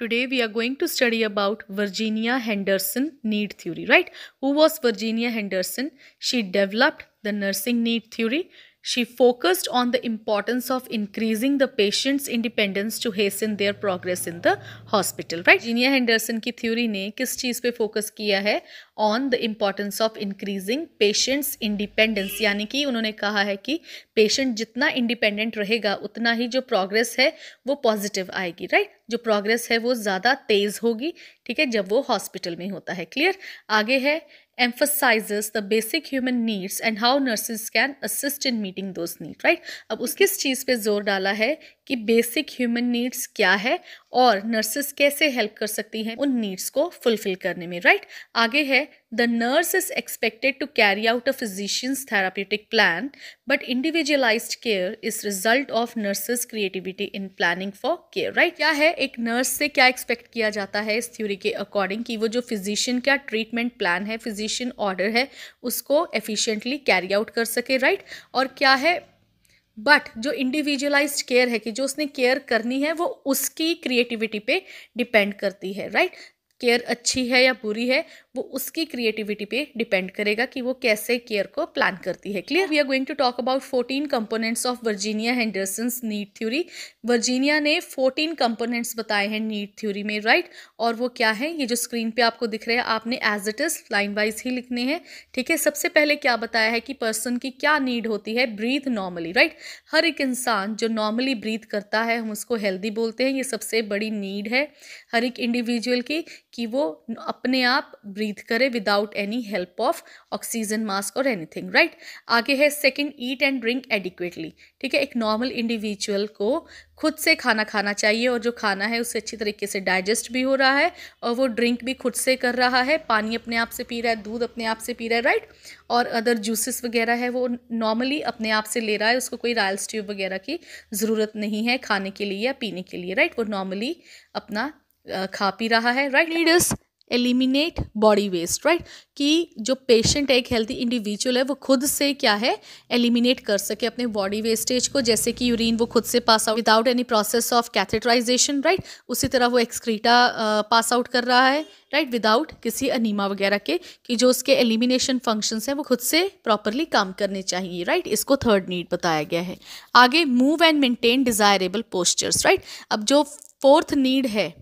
Today we are going to study about Virginia Henderson need theory, right? Who was Virginia Henderson? She developed the nursing need theory She focused on the importance of increasing the patient's independence to hasten their progress in the hospital. Right? Virginia Henderson की theory ने किस चीज़ पे focus किया है on the importance of increasing patients independence यानी कि उन्होंने कहा है कि पेशेंट जितना इंडिपेंडेंट रहेगा उतना ही जो प्रोग्रेस है वो पॉजिटिव आएगी राइट right? जो प्रोग्रेस है वो ज़्यादा तेज़ होगी ठीक है जब वो हॉस्पिटल में होता है क्लियर आगे है emphasizes the basic human needs and how nurses can assist in meeting those needs right अब उसकी इस चीज़ पे जोर डाला है कि basic human needs क्या है और नर्सेस कैसे हेल्प कर सकती हैं उन नीड्स को फुलफिल करने में राइट right? आगे है the nurse is expected to carry out a physicians therapeutic plan but individualise care is result of nurses creativity in planning for care right क्या है एक नर्स से क्या एक्सपेक्ट किया जाता है इस थ्योरी के अकॉर्डिंग कि वो जो फिजिशियन का ट्रीटमेंट प्लान है फिजिशियन ऑर्डर है उसको एफिशियंटली कैरी आउट कर सके राइट right? और क्या है बट जो इंडिविजुअलाइज केयर है कि जो उसने केयर करनी है वो उसकी क्रिएटिविटी पे डिपेंड करती है राइट right? केयर अच्छी है या बुरी है वो उसकी क्रिएटिविटी पे डिपेंड करेगा कि वो कैसे केयर को प्लान करती है clear we are going to talk about fourteen components of Virginia Henderson need theory Virginia ने फोर्टीन कंपोनेंट्स बताए हैं नीट थ्योरी में राइट right? और वो क्या है ये जो स्क्रीन पे आपको दिख रहे हैं आपने as it is line wise ही लिखने हैं ठीक है सबसे पहले क्या बताया है कि पर्सन की क्या नीड होती है ब्रीथ नॉर्मली राइट हर एक इंसान जो नॉर्मली ब्रीथ करता है हम उसको हेल्दी बोलते हैं ये सबसे बड़ी नीड है हर एक इंडिविजुअल की कि वो अपने आप ब्रीथ करे without any help of oxygen mask और एनीथिंग राइट आगे है second eat and drink adequately ठीक है एक नॉर्मल इंडिविजुअल को खुद से खाना खाना चाहिए और जो खाना है उसे अच्छी तरीके से डाइजेस्ट भी हो रहा है और वो ड्रिंक भी खुद से कर रहा है पानी अपने आप से पी रहा है दूध अपने आप से पी रहा है राइट और अदर जूसेस वगैरह है वो नॉर्मली अपने आप से ले रहा है उसको कोई रायल ट्यूब वगैरह की ज़रूरत नहीं है खाने के लिए या पीने के लिए राइट वो नॉर्मली अपना खा पी रहा है right leaders eliminate body waste right कि जो पेशेंट है एक हेल्थी इंडिविजुअल है वो खुद से क्या है एलिमिनेट कर सके अपने बॉडी वेस्टेज को जैसे कि यूरिन वो खुद से pass out without any process of catheterisation right उसी तरह वो एक्सक्रीटा पास आउट कर रहा है राइट विदाउट किसी अनिमा वगैरह के कि जो उसके एलिमिनेशन फंक्शंस हैं वो खुद से प्रॉपरली काम करने चाहिए राइट इसको थर्ड नीड बताया गया है आगे move and maintain desirable postures right अब जो फोर्थ नीड है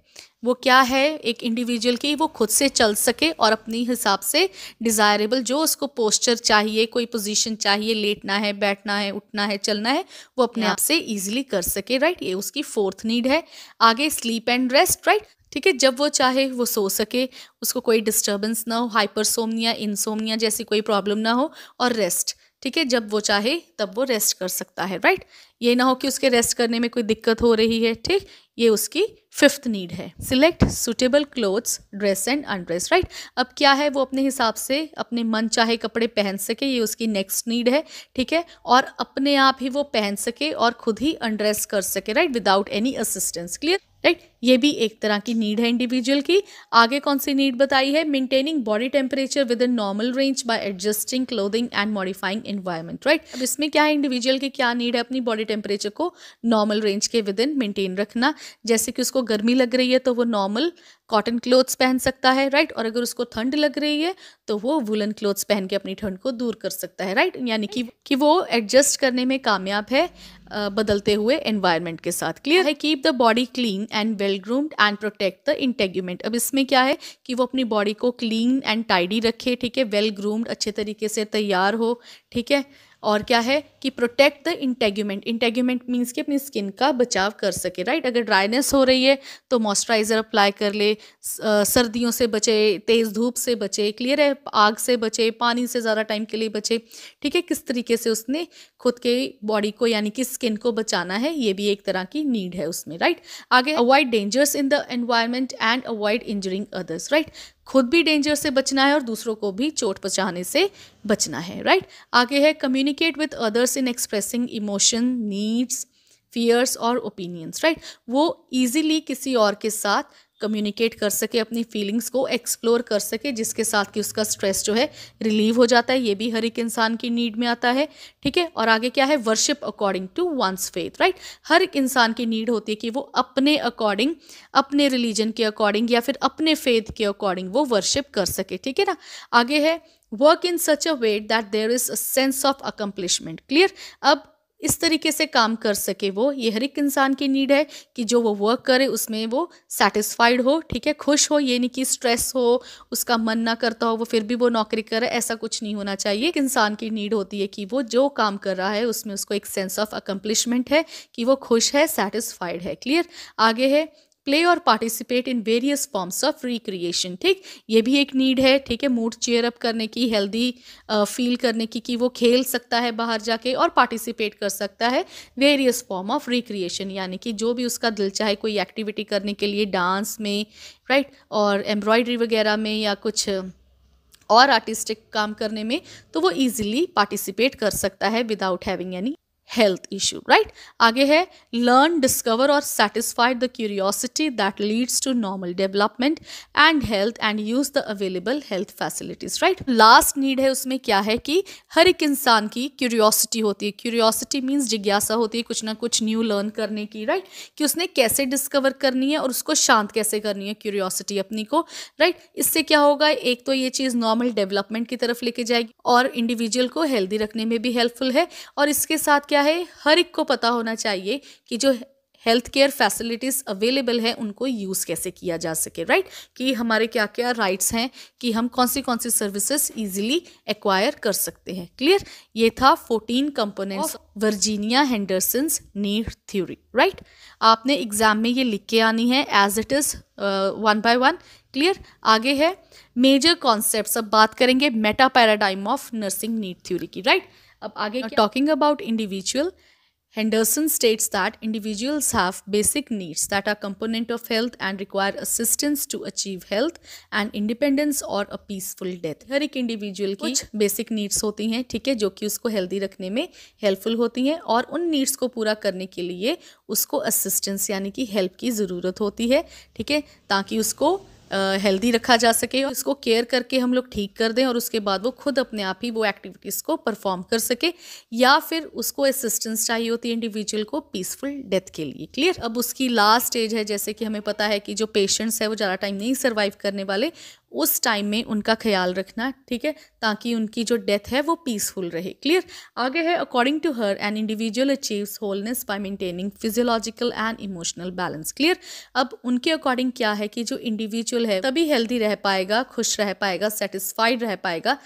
वो क्या है एक इंडिविजुअल की वो खुद से चल सके और अपने हिसाब से डिज़ायरेबल जो उसको पोस्चर चाहिए कोई पोजीशन चाहिए लेटना है बैठना है उठना है चलना है वो अपने आप से इजीली कर सके राइट ये उसकी फोर्थ नीड है आगे स्लीप एंड रेस्ट राइट ठीक है जब वो चाहे वो सो सके उसको कोई डिस्टर्बेंस ना हो हाइपरसोमिया इंसोमिया जैसी कोई प्रॉब्लम ना हो और रेस्ट ठीक है जब वो चाहे तब वो रेस्ट कर सकता है राइट ये ना हो कि उसके रेस्ट करने में कोई दिक्कत हो रही है ठीक ये उसकी फिफ्थ नीड है select suitable clothes dress and undress right अब क्या है वो अपने हिसाब से अपने मन चाहे कपड़े पहन सके ये उसकी नेक्स्ट नीड है ठीक है और अपने आप ही वो पहन सके और खुद ही अनड्रेस कर सके right without any assistance clear right ये भी एक तरह की नीड है इंडिविजुअल की आगे कौन सी नीड बताई है maintaining body temperature within normal range by adjusting clothing and modifying environment right अब इसमें क्या है इंडिविजुअल की क्या नीड है अपनी बॉडी टेम्परेचर को नॉर्मल रेंज के विद इन मेंटेन रखना जैसे कि उसको गर्मी लग रही है तो वो नॉर्मल कॉटन क्लोथ्स पहन सकता है राइट और अगर उसको ठंड लग रही है तो वो वुलन क्लोथ्स पहन के अपनी ठंड को दूर कर सकता है राइट यानी कि कि वो एडजस्ट करने में कामयाब है बदलते हुए एनवायरनमेंट के साथ क्लियर है keep the body clean and well groomed and protect the integument अब इसमें क्या है कि वो अपनी बॉडी को क्लीन एंड टाइडी रखे ठीक है वेल ग्रूम्ड अच्छे तरीके से तैयार हो ठीक है और क्या है कि protect the integument integument means कि अपनी स्किन का बचाव कर सके राइट अगर ड्राइनेस हो रही है तो मॉइस्चराइज़र अप्लाई कर ले सर्दियों से बचे तेज़ धूप से बचे क्लियर है आग से बचे पानी से ज़्यादा टाइम के लिए बचे ठीक है किस तरीके से उसने खुद के बॉडी को यानी कि स्किन को बचाना है ये भी एक तरह की नीड है उसमें राइट आगे avoid dangers in the environment and avoid injuring others right खुद भी डेंजर से बचना है और दूसरों को भी चोट पहुँचाने से बचना है राइट आगे है communicate with others users in expressing emotion needs fears और ओपिनियंस राइट वो ईजिली किसी और के साथ कम्युनिकेट कर सके अपनी फीलिंग्स को एक्सप्लोर कर सके जिसके साथ कि उसका स्ट्रेस जो है रिलीव हो जाता है ये भी हर एक इंसान की नीड में आता है ठीक है और आगे क्या है worship according to one's faith right हर एक इंसान की नीड होती है कि वो अपने अकॉर्डिंग अपने रिलीजन के अकॉर्डिंग या फिर अपने फेथ के अकॉर्डिंग वो वर्शिप कर सके ठीक है ना आगे है work in such a way that there is a sense of accomplishment clear अब इस तरीके से काम कर सके वो ये हर एक इंसान की नीड है कि जो वो वर्क करे उसमें वो सेटिस्फाइड हो ठीक है खुश हो ये नहीं कि स्ट्रेस हो उसका मन ना करता हो वो फिर भी वो नौकरी करे ऐसा कुछ नहीं होना चाहिए एक इंसान की नीड होती है कि वो जो काम कर रहा है उसमें उसको एक सेंस ऑफ अकम्पलिशमेंट है कि वो खुश है सेटिस्फाइड है क्लियर आगे है प्ले और participate in various forms of recreation ठीक ये भी एक नीड है ठीक है मूड चेयर अप करने की हेल्दी फील करने की कि वो खेल सकता है बाहर जाके और पार्टिसिपेट कर सकता है वेरियस फॉर्म ऑफ रिक्रिएशन यानी कि जो भी उसका दिल चाहे कोई एक्टिविटी करने के लिए डांस में राइट और एम्ब्रॉयडरी वगैरह में या कुछ और आर्टिस्टिक काम करने में तो वो ईजिली पार्टिसिपेट कर सकता है without having any health issue right आगे है लर्न डिस्कवर और satisfied the curiosity that leads to normal development and health and use the available health facilities right last need है उसमें क्या है कि हर एक इंसान की क्यूरियोसिटी होती है क्यूरियोसिटी मीन्स जिज्ञासा होती है कुछ ना कुछ न्यू लर्न करने की राइट right? कि उसने कैसे डिस्कवर करनी है और उसको शांत कैसे करनी है क्यूरियोसिटी अपनी को राइट right? इससे क्या होगा एक तो ये चीज़ नॉर्मल डेवलपमेंट की तरफ लेके जाएगी और इंडिविजुअल को हेल्दी रखने में भी हेल्पफुल है और इसके साथ क्या क्या है हर एक को पता होना चाहिए कि जो हेल्थ केयर फैसिलिटीज़ अवेलेबल है उनको यूज़ कैसे किया जा सके राइट right? कि हमारे क्या क्या राइट्स हैं कि हम कौन सी कौन सी सर्विसेज इजीली एक्वायर कर सकते हैं क्लियर ये था fourteen components Virginia Henderson's need theory right आपने एग्जाम में ये लिख के आनी है as it is one by one clear आगे है मेजर कॉन्सेप्ट अब बात करेंगे meta paradigm of nursing need theory की राइट right? अब आगे talking about individual Henderson states that individuals have basic needs that are component of health and require assistance to achieve health and independence और a peaceful death हर एक individual की basic needs होती हैं ठीक है जो कि उसको हेल्दी रखने में हेल्पफुल होती हैं और उन नीड्स को पूरा करने के लिए उसको असिस्टेंस यानी कि हेल्प की ज़रूरत होती है ठीक है ताकि उसको हेल्दी रखा जा सके और इसको केयर करके हम लोग ठीक कर दें और उसके बाद वो खुद अपने आप ही वो एक्टिविटीज़ को परफॉर्म कर सके या फिर उसको असिस्टेंस चाहिए होती है इंडिविजुअल को पीसफुल डेथ के लिए क्लियर अब उसकी लास्ट स्टेज है जैसे कि हमें पता है कि जो पेशेंट्स है वो ज़्यादा टाइम नहीं सर्वाइव करने वाले उस टाइम में उनका ख्याल रखना ठीक है ताकि उनकी जो डेथ है वो पीसफुल रहे क्लियर आगे है according to her an individual achieves wholeness by maintaining physiological and emotional balance clear अब उनके अकॉर्डिंग क्या है कि जो इंडिविजुअल है तभी हेल्दी रह पाएगा खुश रह पाएगा सेटिस्फाइड रह पाएगा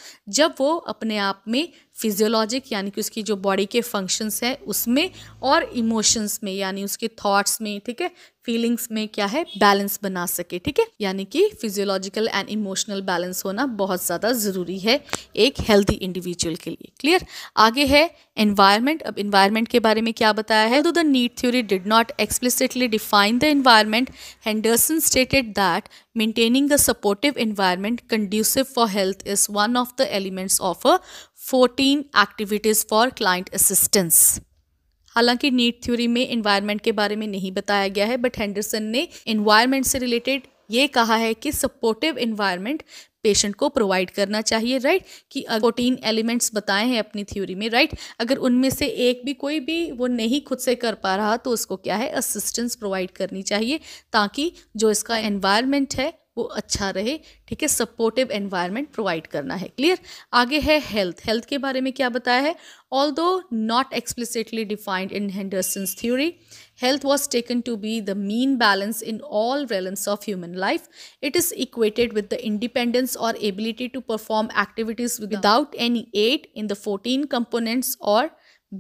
जब वो अपने आप में फिजियोलॉजिक यानी कि उसकी जो बॉडी के फंक्शंस है उसमें और इमोशंस में यानी उसके थॉट्स में ठीक है फीलिंग्स में क्या है बैलेंस बना सके ठीक है यानी कि फिजियोलॉजिकल एंड इमोशनल बैलेंस होना बहुत ज़्यादा ज़रूरी है एक हेल्दी इंडिविजुअल के लिए क्लियर आगे है एनवायरनमेंट अब एनवायरनमेंट के बारे में क्या बताया है तो the need theory did not explicitly define the environment Henderson stated that maintaining the supportive environment conducive for health is one of the elements of a fourteen activities for client assistance हालांकि need theory में environment के बारे में नहीं बताया गया है but Henderson ने इन्वायरमेंट से रिलेटेड ये कहा है कि सपोर्टिव इन्वायरमेंट पेशेंट को प्रोवाइड करना चाहिए राइट कि फोर्टीन एलिमेंट्स बताए हैं अपनी थ्योरी में राइट अगर उनमें से एक भी कोई भी वो नहीं खुद से कर पा रहा तो उसको क्या है असिस्टेंस प्रोवाइड करनी चाहिए ताकि जो इसका एनवायरनमेंट है वो अच्छा रहे ठीक है सपोर्टिव एनवायरनमेंट प्रोवाइड करना है क्लियर आगे है हेल्थ हेल्थ के बारे में क्या बताया है although not explicitly defined in Henderson theory health was taken to be the mean balance in all realms of human life it is equated with the independence और ability to perform activities without any aid in the fourteen components और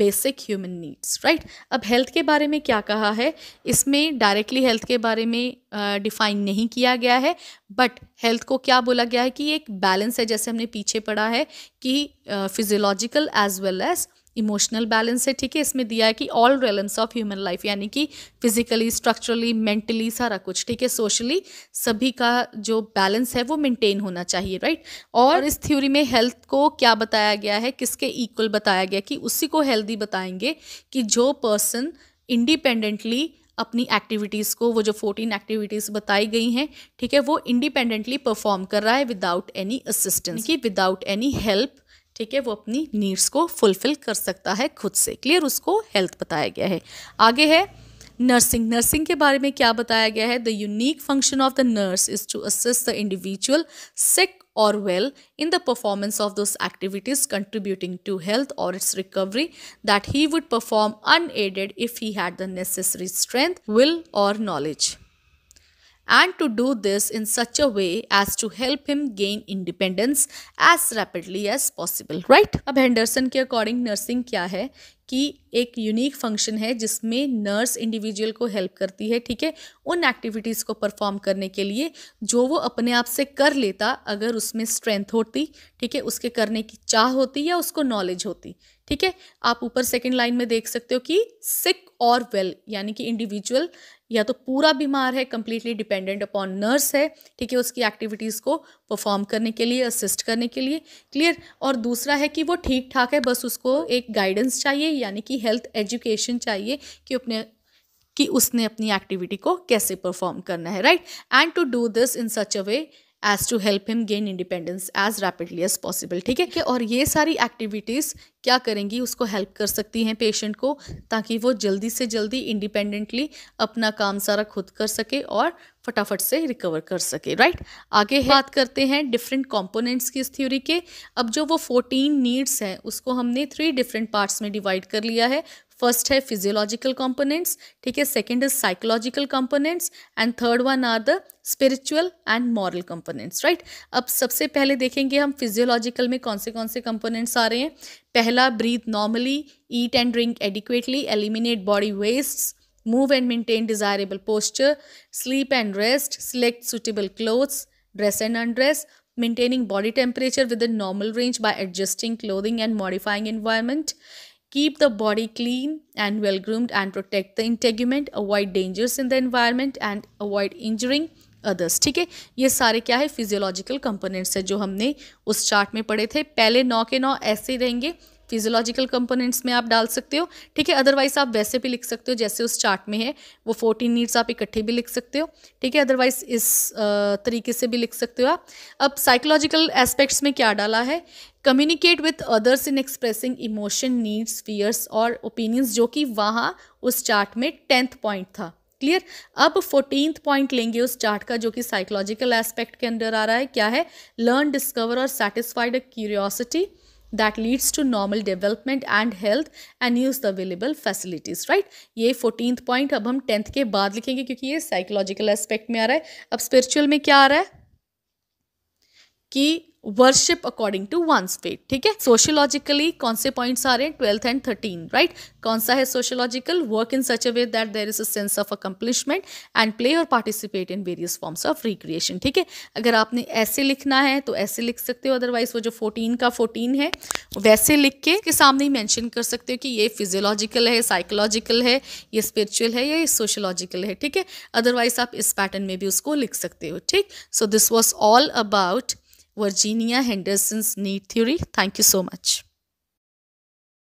basic human needs right अब health के बारे में क्या कहा है इसमें डायरेक्टली हेल्थ के बारे में डिफाइन uh, नहीं किया गया है बट हेल्थ को क्या बोला गया है कि एक बैलेंस है जैसे हमने पीछे पढ़ा है कि physiological as well as emotional balance है ठीक है इसमें दिया है कि all realms of human life यानी कि फिजिकली स्ट्रक्चरली मेंटली सारा कुछ ठीक है सोशली सभी का जो बैलेंस है वो मेंटेन होना चाहिए राइट और इस थ्योरी में हेल्थ को क्या बताया गया है किसके इक्वल बताया गया कि उसी को हेल्दी बताएंगे कि जो पर्सन इंडिपेंडेंटली अपनी एक्टिविटीज़ को वो जो फोर्टीन एक्टिविटीज़ बताई गई हैं ठीक है वो इंडिपेंडेंटली परफॉर्म कर रहा है विदाउट एनी असिस्टेंस कि विदाउट एनी हेल्प કે વો અપની નીડ્સ કો ફુલફિલ કર સકતા હે ખુદ સે ક્લિયર ઉસકો હેલ્થ બતાયા ગયા હે આગે હે નર્સિંગ નર્સિંગ કે બારે મે ક્યા બતાયા ગયા હે the unique function of the nurse is to assist the individual sick or well in the performance of those activities contributing to health or its recovery that he would perform unaided if he had the necessary strength will or knowledge and to do this in such a way as to help him gain independence as rapidly as possible right अब henderson के according nursing क्या है कि एक unique function है जिसमें nurse individual को help करती है ठीक है उन एक्टिविटीज़ को परफॉर्म करने के लिए जो वो अपने आप से कर लेता अगर उसमें स्ट्रेंथ होती ठीक है उसके करने की चाह होती या उसको नॉलेज होती ठीक है आप ऊपर सेकंड लाइन में देख सकते हो कि सिक और वेल यानी कि इंडिविजुअल या तो पूरा बीमार है कम्प्लीटली डिपेंडेंट अपॉन नर्स है ठीक है उसकी एक्टिविटीज़ को परफॉर्म करने के लिए असिस्ट करने के लिए क्लियर और दूसरा है कि वो ठीक ठाक है बस उसको एक गाइडेंस चाहिए यानी कि हेल्थ एजुकेशन चाहिए कि अपने कि उसने अपनी एक्टिविटी को कैसे परफॉर्म करना है right and to do this in such a way as to help him gain independence as rapidly as possible ठीक है और ये सारी एक्टिविटीज़ क्या करेंगी उसको हेल्प कर सकती हैं पेशेंट को ताकि वो जल्दी से जल्दी इंडिपेंडेंटली अपना काम सारा खुद कर सके और फटाफट से रिकवर कर सके राइट आगे है, बात करते हैं डिफरेंट कॉम्पोनेंट्स की इस थ्योरी के अब जो वो फोर्टीन नीड्स हैं उसको हमने थ्री डिफरेंट पार्ट्स में डिवाइड कर लिया है फर्स्ट है फिजियोलॉजिकल कॉम्पोनेंट्स ठीक है second is psychological components and third one are the spiritual and moral components right अब सबसे पहले देखेंगे हम फिजियोलॉजिकल में कौन से कौन से कंपोनेंट्स आ रहे हैं पहला breathe normally eat and drink adequately eliminate body waste move and maintain desirable posture sleep and rest select suitable clothes dress and undress body temperature within normal range by adjusting clothing and modifying environment Keep the body clean and well groomed and protect the integument. Avoid dangers in the environment and avoid injuring others ठीक है ये सारे क्या है physiological components है जो हमने उस चार्ट में पढ़े थे पहले नौ के नौ ऐसे रहेंगे फिजियोलॉजिकल कंपोनेंट्स में आप डाल सकते हो ठीक है अदरवाइज आप वैसे भी लिख सकते हो जैसे उस चार्ट में है वो फोर्टीन नीड्स आप इकट्ठे भी लिख सकते हो ठीक है अदरवाइज इस तरीके से भी लिख सकते हो आप अब साइकोलॉजिकल एस्पेक्ट्स में क्या डाला है communicate with others in expressing emotion needs fears और ओपिनियंस जो कि वहाँ उस चार्ट में टेंथ पॉइंट था क्लियर अब फोर्टीन पॉइंट लेंगे उस चार्ट का जो कि साइकोलॉजिकल एस्पेक्ट के अंदर आ रहा है क्या है लर्न डिस्कवर और satisfied curiosity that leads to normal development and health and use the available facilities right ये फोर्टीन पॉइंट अब हम टेंथ के बाद लिखेंगे क्योंकि ये साइकोलॉजिकल एस्पेक्ट में आ रहा है अब स्पिरिचुअल में क्या आ रहा है कि worship according to one's faith ठीक है सोशियोलॉजिकली कौन से पॉइंट्स आ रहे हैं ट्वेल्थ एंड थर्टीन राइट कौन सा है sociological work in such a way that there is a sense of accomplishment and play और participate in various forms of recreation ठीक है अगर आपने ऐसे लिखना है तो ऐसे लिख सकते हो अदरवाइज वो जो फोर्टीन का फोर्टीन है वैसे लिख के, के सामने ही मैंशन कर सकते हो कि ये फिजियोलॉजिकल है साइकोलॉजिकल है ये स्पिरिचुअल है या ये सोशोलॉजिकल है ठीक है अदरवाइज आप इस पैटर्न में भी उसको लिख सकते हो ठीक so this was all about Virginia Henderson's need theory. Thank you so much.